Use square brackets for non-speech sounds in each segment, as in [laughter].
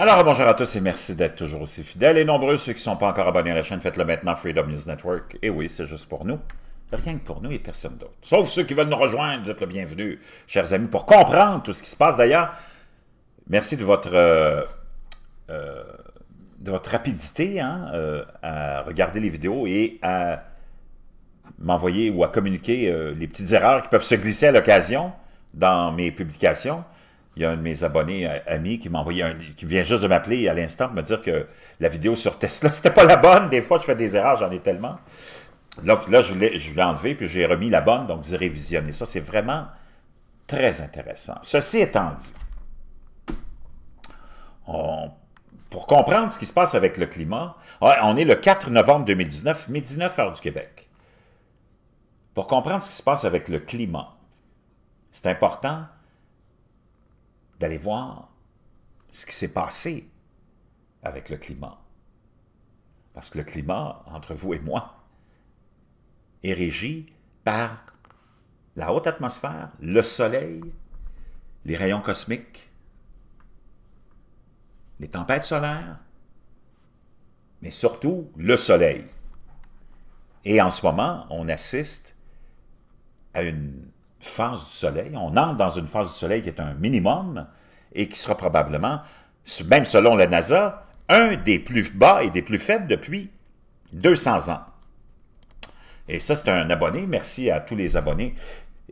Alors bonjour à tous et merci d'être toujours aussi fidèles et nombreux. Ceux qui ne sont pas encore abonnés à la chaîne, faites-le maintenant, Freedom News Network. Et oui, c'est juste pour nous. Rien que pour nous et personne d'autre. Sauf ceux qui veulent nous rejoindre, vous êtes le bienvenu, chers amis, pour comprendre tout ce qui se passe. D'ailleurs, merci de votre, euh, euh, de votre rapidité hein, euh, à regarder les vidéos et à m'envoyer ou à communiquer les petites erreurs qui peuvent se glisser à l'occasion dans mes publications il y a un de mes abonnés amis qui m'a envoyé qui vient juste de m'appeler à l'instant pour me dire que la vidéo sur Tesla, [laughs] c'était pas la bonne. Des fois, je fais des erreurs, j'en ai tellement. Donc là, je l'ai enlevé, puis j'ai remis la bonne, donc vous irez visionner ça. C'est vraiment très intéressant. Ceci étant dit, pour comprendre ce qui se passe avec le climat, ah, on est le 4 novembre 2019, midi 9 heures du Québec. Pour comprendre ce qui se passe avec le climat, c'est important d'aller voir ce qui s'est passé avec le climat. Parce que le climat, entre vous et moi, est régi par la haute atmosphère, le soleil, les rayons cosmiques, les tempêtes solaires, mais surtout le soleil. Et en ce moment, on assiste à une phase du Soleil. On entre dans une phase du Soleil qui est un minimum et qui sera probablement, même selon la NASA, un des plus bas et des plus faibles depuis 200 ans. Et ça, c'est un abonné. Merci à tous les abonnés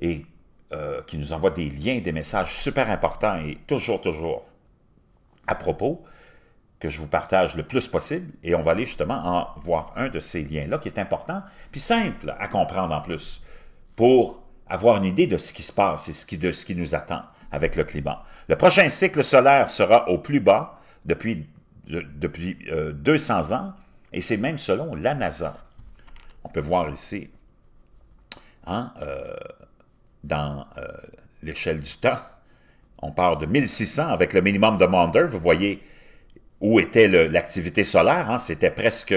et euh, qui nous envoient des liens, des messages super importants et toujours, toujours à propos que je vous partage le plus possible. Et on va aller justement en voir un de ces liens-là qui est important, puis simple à comprendre en plus pour avoir une idée de ce qui se passe et ce qui, de ce qui nous attend avec le climat. Le prochain cycle solaire sera au plus bas depuis, depuis 200 euh, ans, et c'est même selon la NASA. On peut voir ici, hein, euh, dans euh, l'échelle du temps, on part de 1600 avec le minimum de Maunder, Vous voyez où était l'activité solaire. Hein? C'était presque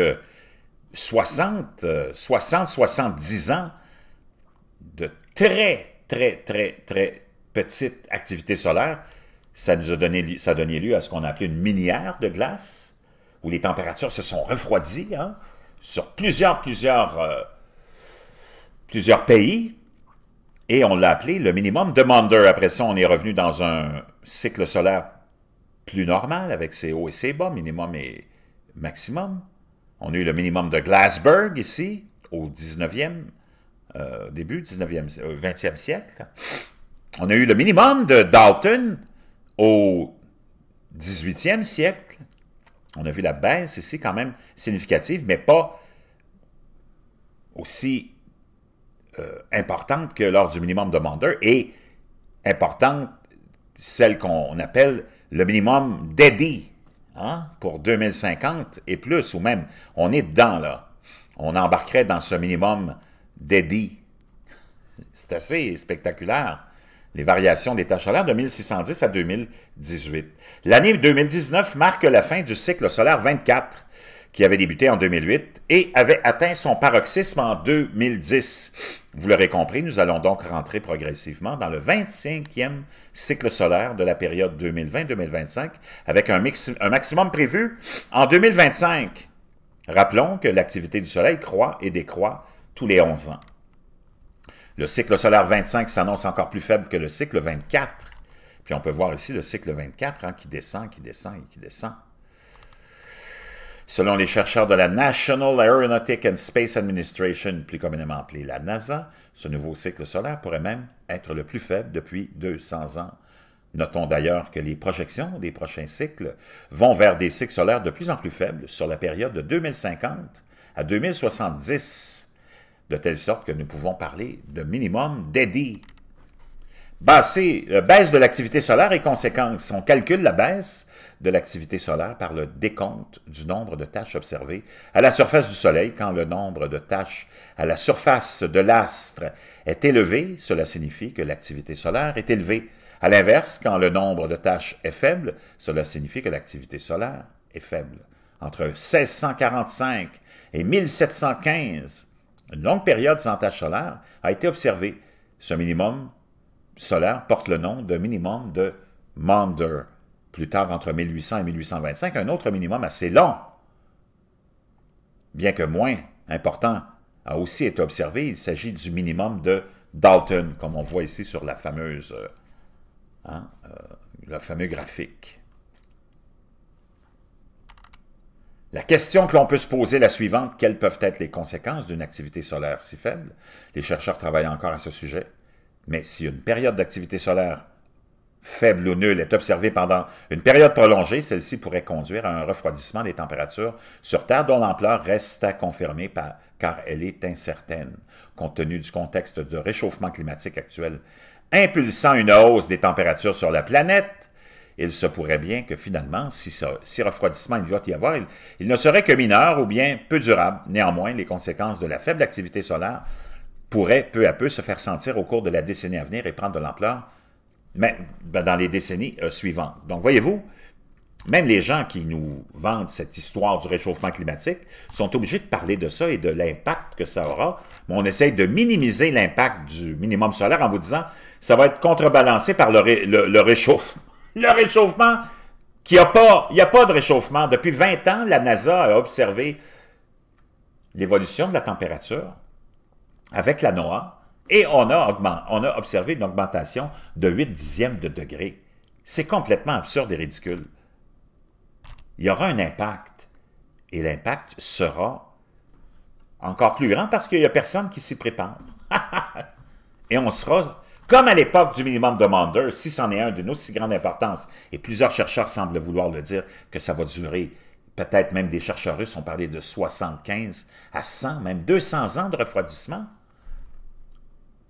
60, 60, 70 ans de très, très, très, très petite activité solaire, ça nous a donné, ça lieu à ce qu'on a appelé une minière de glace, où les températures se sont refroidies hein, sur plusieurs, plusieurs, euh, plusieurs pays, et on l'a appelé le minimum de Monder. Après ça, on est revenu dans un cycle solaire plus normal, avec ses hauts et ses bas, minimum et maximum. On a eu le minimum de Glasberg ici, au 19e euh, début du 19e, 20e euh, siècle. On a eu le minimum de Dalton au 18e siècle. On a vu la baisse ici quand même significative, mais pas aussi euh, importante que lors du minimum de demandeur et importante celle qu'on appelle le minimum dédié hein, pour 2050 et plus, ou même on est dedans là. On embarquerait dans ce minimum D'Eddy. C'est assez spectaculaire, les variations des tâches solaires de 1610 à 2018. L'année 2019 marque la fin du cycle solaire 24, qui avait débuté en 2008 et avait atteint son paroxysme en 2010. Vous l'aurez compris, nous allons donc rentrer progressivement dans le 25e cycle solaire de la période 2020-2025, avec un, un maximum prévu en 2025. Rappelons que l'activité du Soleil croît et décroît tous les 11 ans. Le cycle solaire 25 s'annonce encore plus faible que le cycle 24. Puis on peut voir ici le cycle 24 hein, qui descend, qui descend et qui descend. Selon les chercheurs de la National Aeronautic and Space Administration, plus communément appelée la NASA, ce nouveau cycle solaire pourrait même être le plus faible depuis 200 ans. Notons d'ailleurs que les projections des prochains cycles vont vers des cycles solaires de plus en plus faibles sur la période de 2050 à 2070 de telle sorte que nous pouvons parler de minimum d'édits. Euh, baisse de l'activité solaire et conséquence, On calcule la baisse de l'activité solaire par le décompte du nombre de tâches observées à la surface du Soleil. Quand le nombre de tâches à la surface de l'astre est élevé, cela signifie que l'activité solaire est élevée. À l'inverse, quand le nombre de tâches est faible, cela signifie que l'activité solaire est faible. Entre 1645 et 1715, une longue période sans tache solaire a été observée. Ce minimum solaire porte le nom de minimum de Maunder. Plus tard, entre 1800 et 1825, un autre minimum assez long, bien que moins important, a aussi été observé. Il s'agit du minimum de Dalton, comme on voit ici sur la fameuse, euh, hein, euh, le fameux graphique. La question que l'on peut se poser est la suivante, quelles peuvent être les conséquences d'une activité solaire si faible? Les chercheurs travaillent encore à ce sujet, mais si une période d'activité solaire faible ou nulle est observée pendant une période prolongée, celle-ci pourrait conduire à un refroidissement des températures sur Terre dont l'ampleur reste à confirmer car elle est incertaine, compte tenu du contexte de réchauffement climatique actuel, impulsant une hausse des températures sur la planète il se pourrait bien que finalement, si, refroidissement il doit y avoir, il, ne serait que mineur ou bien peu durable. Néanmoins, les conséquences de la faible activité solaire pourraient peu à peu se faire sentir au cours de la décennie à venir et prendre de l'ampleur mais, ben, dans les décennies euh, suivantes. Donc, voyez-vous, même les gens qui nous vendent cette histoire du réchauffement climatique sont obligés de parler de ça et de l'impact que ça aura, mais on essaye de minimiser l'impact du minimum solaire en vous disant ça va être contrebalancé par le réchauffement le réchauffement, qui n'y a, pas, il y a pas de réchauffement. Depuis 20 ans, la NASA a observé l'évolution de la température avec la NOAA et on a, on a observé une augmentation de 8 dixièmes de degré. C'est complètement absurde et ridicule. Il y aura un impact et l'impact sera encore plus grand parce qu'il n'y a personne qui s'y prépare. [laughs] et on sera comme à l'époque du minimum demandeur, si c'en est un d'une aussi grande importance, et plusieurs chercheurs semblent vouloir le dire, que ça va durer peut-être même des chercheurs russes ont parlé de 75 à 100, même 200 ans de refroidissement,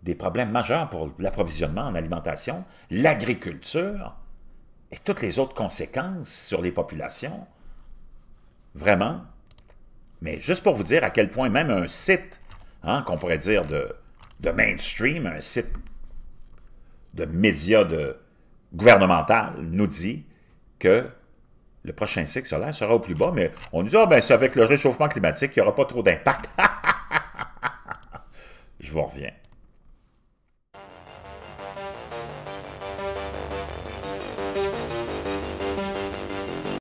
des problèmes majeurs pour l'approvisionnement en alimentation, l'agriculture et toutes les autres conséquences sur les populations. Vraiment. Mais juste pour vous dire à quel point même un site, hein, qu'on pourrait dire de, de mainstream, un site de médias de, gouvernemental nous dit que le prochain cycle solaire sera au plus bas, mais on nous dit, ah ben c'est avec le réchauffement climatique, il n'y aura pas trop d'impact. [laughs] Je vous reviens.